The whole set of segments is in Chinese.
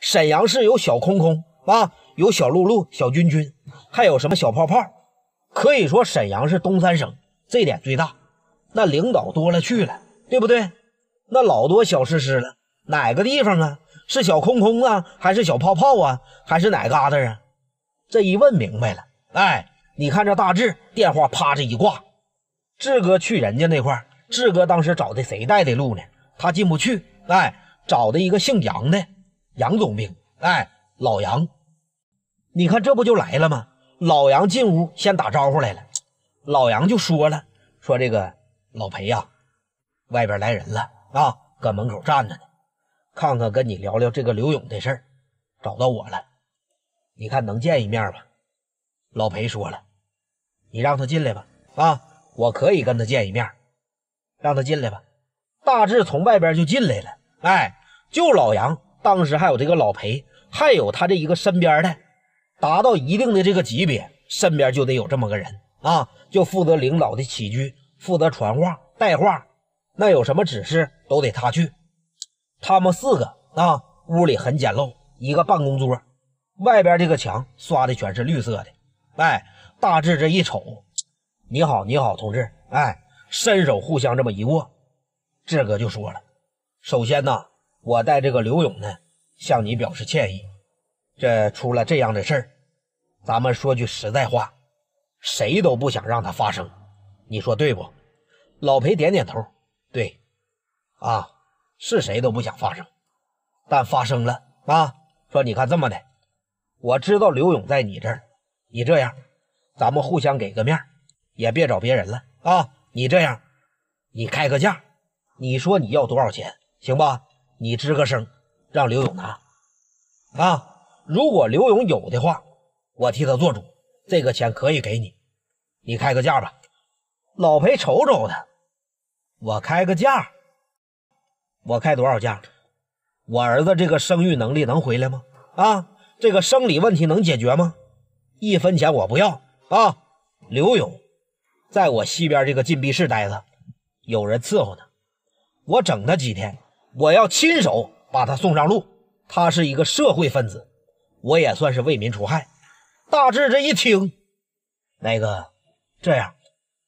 沈阳市有小空空啊，有小露露、小君君，还有什么小泡泡？可以说沈阳是东三省，这点最大。那领导多了去了，对不对？那老多小诗诗了，哪个地方啊？是小空空啊，还是小泡泡啊，还是哪嘎达啊？这一问明白了，哎，你看这大志电话啪这一挂，志哥去人家那块志哥当时找的谁带的路呢？他进不去，哎，找的一个姓杨的。杨总兵，哎，老杨，你看这不就来了吗？老杨进屋先打招呼来了，老杨就说了，说这个老裴呀，外边来人了啊，搁门口站着呢，看看跟你聊聊这个刘勇的事儿，找到我了，你看能见一面吧？老裴说了，你让他进来吧，啊，我可以跟他见一面，让他进来吧。大致从外边就进来了，哎，就老杨。当时还有这个老裴，还有他这一个身边的，达到一定的这个级别，身边就得有这么个人啊，就负责领导的起居，负责传话带话，那有什么指示都得他去。他们四个啊，屋里很简陋，一个办公桌，外边这个墙刷的全是绿色的。哎，大志这一瞅，你好，你好，同志，哎，伸手互相这么一握，志哥就说了，首先呢。我带这个刘勇呢，向你表示歉意。这出了这样的事儿，咱们说句实在话，谁都不想让它发生。你说对不？老裴点点头，对，啊，是谁都不想发生，但发生了啊。说你看这么的，我知道刘勇在你这儿，你这样，咱们互相给个面，也别找别人了啊。你这样，你开个价，你说你要多少钱，行吧？你吱个声，让刘勇拿啊！如果刘勇有的话，我替他做主，这个钱可以给你。你开个价吧，老裴，瞅瞅他。我开个价，我开多少价？我儿子这个生育能力能回来吗？啊，这个生理问题能解决吗？一分钱我不要啊！刘勇，在我西边这个禁闭室待着，有人伺候他，我整他几天。我要亲手把他送上路。他是一个社会分子，我也算是为民除害。大志这一听，那个这样，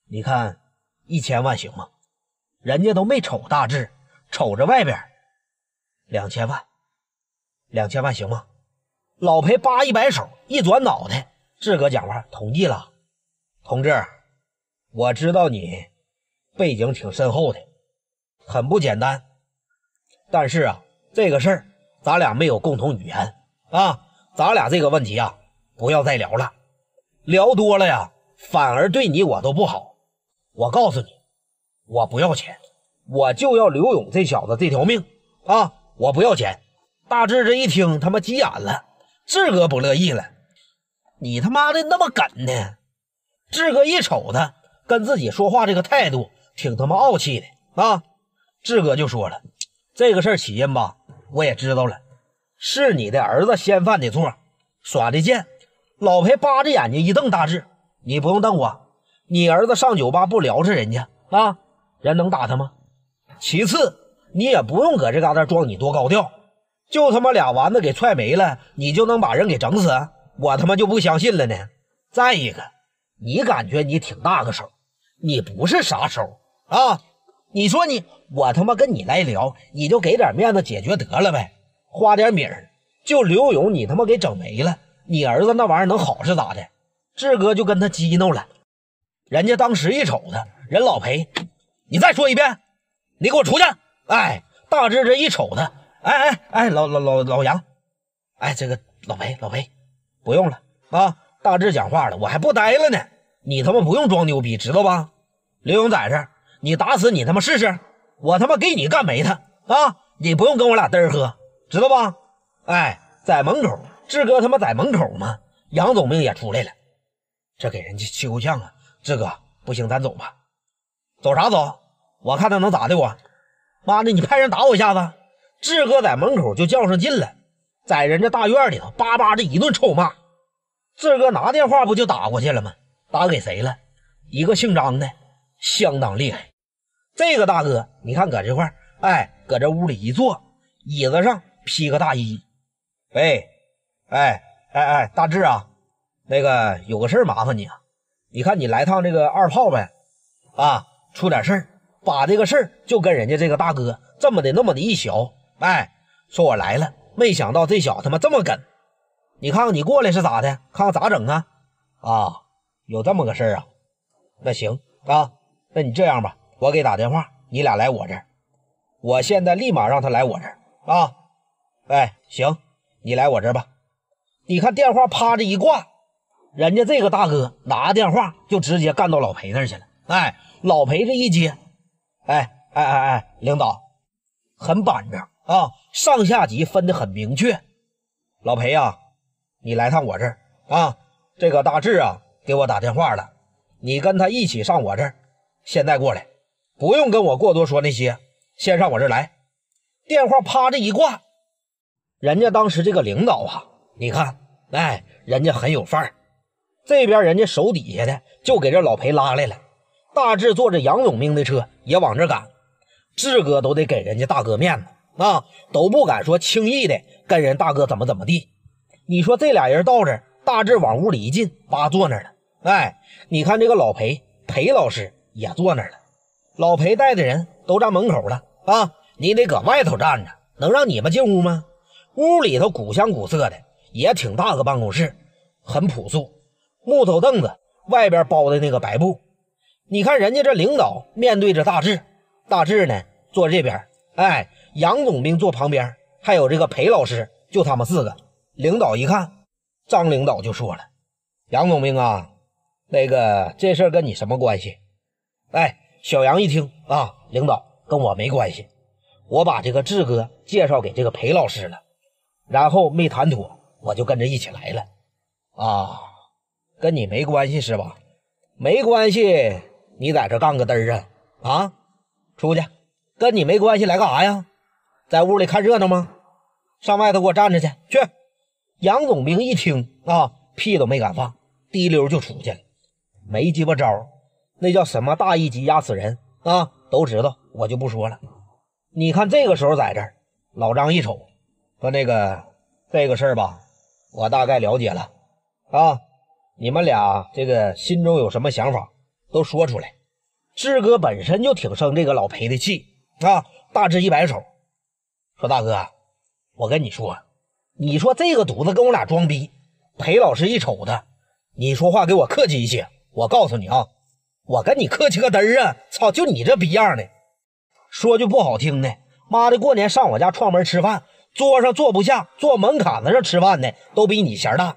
你看一千万行吗？人家都没瞅大志，瞅着外边两千万，两千万行吗？老裴叭一摆手，一转脑袋，志哥讲话同意了。同志，我知道你背景挺深厚的，很不简单。但是啊，这个事儿咱俩没有共同语言啊，咱俩这个问题啊，不要再聊了，聊多了呀，反而对你我都不好。我告诉你，我不要钱，我就要刘勇这小子这条命啊！我不要钱。大志这一听，他妈急眼了，志哥不乐意了，你他妈的那么梗呢？志哥一瞅他跟自己说话这个态度，挺他妈傲气的啊！志哥就说了。这个事儿起因吧，我也知道了，是你的儿子先犯的错，耍的贱。老裴扒着眼睛一瞪大志，你不用瞪我，你儿子上酒吧不撩扯人家啊，人能打他吗？其次，你也不用搁这嘎达装你多高调，就他妈俩丸子给踹没了，你就能把人给整死？我他妈就不相信了呢。再一个，你感觉你挺大个手，你不是啥手啊？你说你我他妈跟你来聊，你就给点面子解决得了呗？花点米儿，就刘勇你他妈给整没了，你儿子那玩意儿能好是咋的？志哥就跟他激怒了，人家当时一瞅他，人老裴，你再说一遍，你给我出去！哎，大志这一瞅他，哎哎哎，老老老老杨，哎，这个老裴老裴，不用了啊！大志讲话了，我还不呆了呢，你他妈不用装牛逼，知道吧？刘勇在这。你打死你他妈试试，我他妈给你干没他啊！你不用跟我俩嘚儿喝，知道吧？哎，在门口，志哥他妈在门口吗？杨总兵也出来了，这给人家气够呛啊！志哥，不行，咱走吧。走啥走？我看他能咋的我？妈的，你派人打我一下子！志哥在门口就较上劲了，在人家大院里头叭叭的一顿臭骂。志哥拿电话不就打过去了吗？打给谁了？一个姓张的，相当厉害。这个大哥，你看，搁这块哎，搁这屋里一坐，椅子上披个大衣，哎，哎，喂，哎，大志啊，那个有个事儿麻烦你啊，你看你来趟这个二炮呗，啊，出点事儿，把这个事儿就跟人家这个大哥这么的那么的一学，哎，说我来了，没想到这小子他妈这么跟，你看看你过来是咋的，看看咋整啊，啊，有这么个事儿啊，那行啊，那你这样吧。我给打电话，你俩来我这儿。我现在立马让他来我这儿啊！哎，行，你来我这儿吧。你看电话啪着一挂，人家这个大哥拿着电话就直接干到老裴那儿去了。哎，老裴这一接，哎哎哎哎，领导，很板正啊，上下级分得很明确。老裴啊，你来趟我这儿啊。这个大志啊，给我打电话了，你跟他一起上我这儿，现在过来。不用跟我过多说那些，先上我这儿来。电话啪这一挂，人家当时这个领导啊，你看，哎，人家很有范儿。这边人家手底下的就给这老裴拉来了。大志坐着杨永明的车也往这赶，志哥都得给人家大哥面子啊，都不敢说轻易的跟人大哥怎么怎么地。你说这俩人到这，大志往屋里一进，叭坐那儿了。哎，你看这个老裴，裴老师也坐那儿了。老裴带的人都站门口了啊！你得搁外头站着，能让你们进屋吗？屋里头古香古色的，也挺大个办公室，很朴素，木头凳子，外边包的那个白布。你看人家这领导面对着大志，大志呢坐这边，哎，杨总兵坐旁边，还有这个裴老师，就他们四个。领导一看，张领导就说了：“杨总兵啊，那个这事儿跟你什么关系？”哎。小杨一听啊，领导跟我没关系，我把这个志哥介绍给这个裴老师了，然后没谈妥，我就跟着一起来了。啊，跟你没关系是吧？没关系，你在这干个嘚儿啊啊！出去，跟你没关系来干啥呀？在屋里看热闹吗？上外头给我站着去去！杨总兵一听啊，屁都没敢放，滴溜就出去了，没鸡巴招。那叫什么大一级压死人啊，都知道，我就不说了。你看这个时候在这儿，老张一瞅，说那个这个事儿吧，我大概了解了啊。你们俩这个心中有什么想法，都说出来。志哥本身就挺生这个老裴的气啊。大致一摆手，说大哥，我跟你说，你说这个犊子跟我俩装逼。裴老师一瞅他，你说话给我客气一些，我告诉你啊。我跟你客气个嘚儿啊！操，就你这逼样的，说句不好听的，妈的，过年上我家串门吃饭，桌上坐不下，坐门槛子上吃饭的都比你钱大。